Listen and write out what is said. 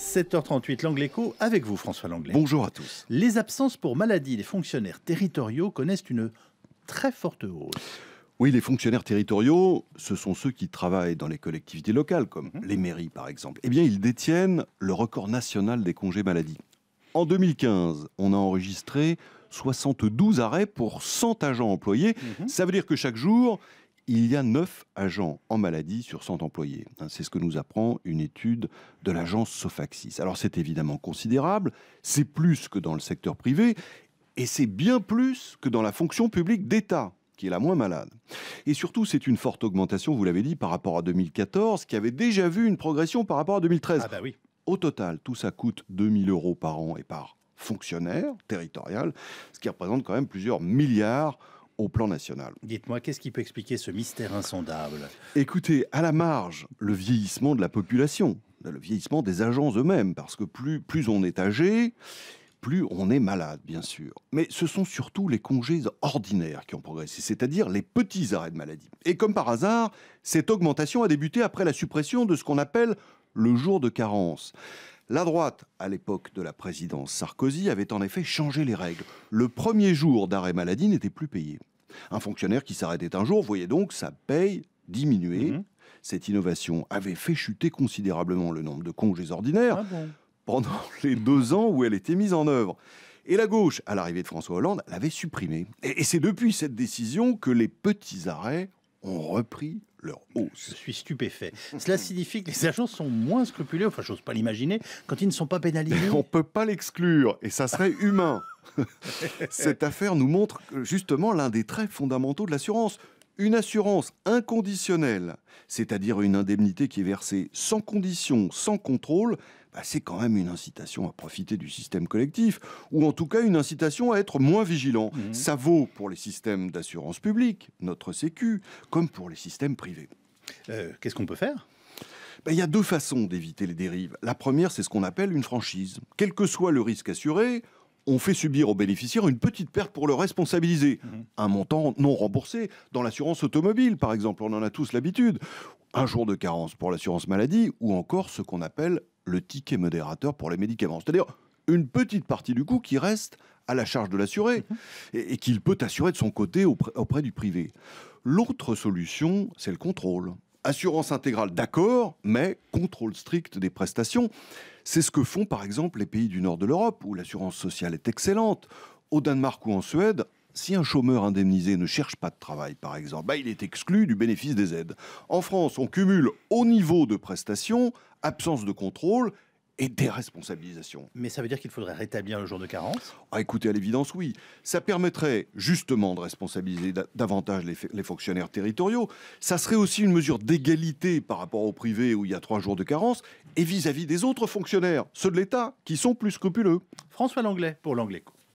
7h38, Langléco, avec vous François Langlais. Bonjour à tous. Les absences pour maladie des fonctionnaires territoriaux connaissent une très forte hausse. Oui, les fonctionnaires territoriaux, ce sont ceux qui travaillent dans les collectivités locales, comme mhm. les mairies par exemple. Eh bien, ils détiennent le record national des congés maladie. En 2015, on a enregistré 72 arrêts pour 100 agents employés. Mhm. Ça veut dire que chaque jour, il y a 9 agents en maladie sur 100 employés. Hein, c'est ce que nous apprend une étude de l'agence Sofaxis. Alors c'est évidemment considérable, c'est plus que dans le secteur privé, et c'est bien plus que dans la fonction publique d'État qui est la moins malade. Et surtout, c'est une forte augmentation, vous l'avez dit, par rapport à 2014, qui avait déjà vu une progression par rapport à 2013. Ah bah Au total, tout ça coûte 2000 euros par an et par fonctionnaire territorial, ce qui représente quand même plusieurs milliards plan national. Dites-moi, qu'est-ce qui peut expliquer ce mystère insondable Écoutez, à la marge, le vieillissement de la population, le vieillissement des agents eux-mêmes, parce que plus, plus on est âgé, plus on est malade, bien sûr. Mais ce sont surtout les congés ordinaires qui ont progressé, c'est-à-dire les petits arrêts de maladie. Et comme par hasard, cette augmentation a débuté après la suppression de ce qu'on appelle le jour de carence. La droite, à l'époque de la présidence Sarkozy, avait en effet changé les règles. Le premier jour d'arrêt maladie n'était plus payé. Un fonctionnaire qui s'arrêtait un jour voyait donc sa paye diminuer. Mhm. Cette innovation avait fait chuter considérablement le nombre de congés ordinaires ah pendant les deux ans où elle était mise en œuvre. Et la gauche, à l'arrivée de François Hollande, l'avait supprimée. Et, c'est depuis cette décision que les petits arrêts ont repris leur hausse. Je suis stupéfait. Cela signifie que les agents sont moins scrupuleux, enfin j'ose pas l'imaginer, quand ils ne sont pas pénalisés. On ne peut pas l'exclure, et ça serait humain. Cette affaire nous montre justement l'un des traits fondamentaux de l'assurance une assurance inconditionnelle, c'est-à-dire une indemnité qui est versée sans condition, sans contrôle, bah, c'est quand même une incitation à profiter du système collectif, ou en tout cas une incitation à être moins vigilant. Mmh. Ça vaut pour les systèmes d'assurance publique, notre Sécu, comme pour les systèmes privés. Euh, qu'est-ce qu'on peut faire ben, il y a deux façons d'éviter les dérives. La première, c'est ce qu'on appelle une franchise. Quel que soit le risque assuré, on fait subir aux bénéficiaires une petite perte pour le responsabiliser. Mhm. Un montant non remboursé dans l'assurance automobile, par exemple, on en a tous l'habitude. Un jour de carence pour l'assurance maladie ou encore ce qu'on appelle le ticket modérateur pour les médicaments. C'est-à-dire une petite partie du coût qui reste à la charge de l'assuré mhm. et, qu'il peut assurer de son côté auprès du privé. L'autre solution, c'est le contrôle. Assurance intégrale, d'accord, mais contrôle strict des prestations. C'est ce que font par exemple les pays du nord de l'Europe, où l'assurance sociale est excellente. Au Danemark ou en Suède, si un chômeur indemnisé ne cherche pas de travail, par exemple, bah, il est exclu du bénéfice des aides. En France, on cumule haut niveau de prestations, absence de contrôle et des responsabilisations. Mais ça veut dire qu'il faudrait rétablir le jour de carence ah, Écoutez, à l'évidence, oui. Ça permettrait justement de responsabiliser davantage les, fonctionnaires territoriaux. Ça serait aussi une mesure d'égalité par rapport au privé où il y a trois jours de carence et vis-à-vis des autres fonctionnaires, ceux de l'État, qui sont plus scrupuleux. François Langlais pour l'Anglais.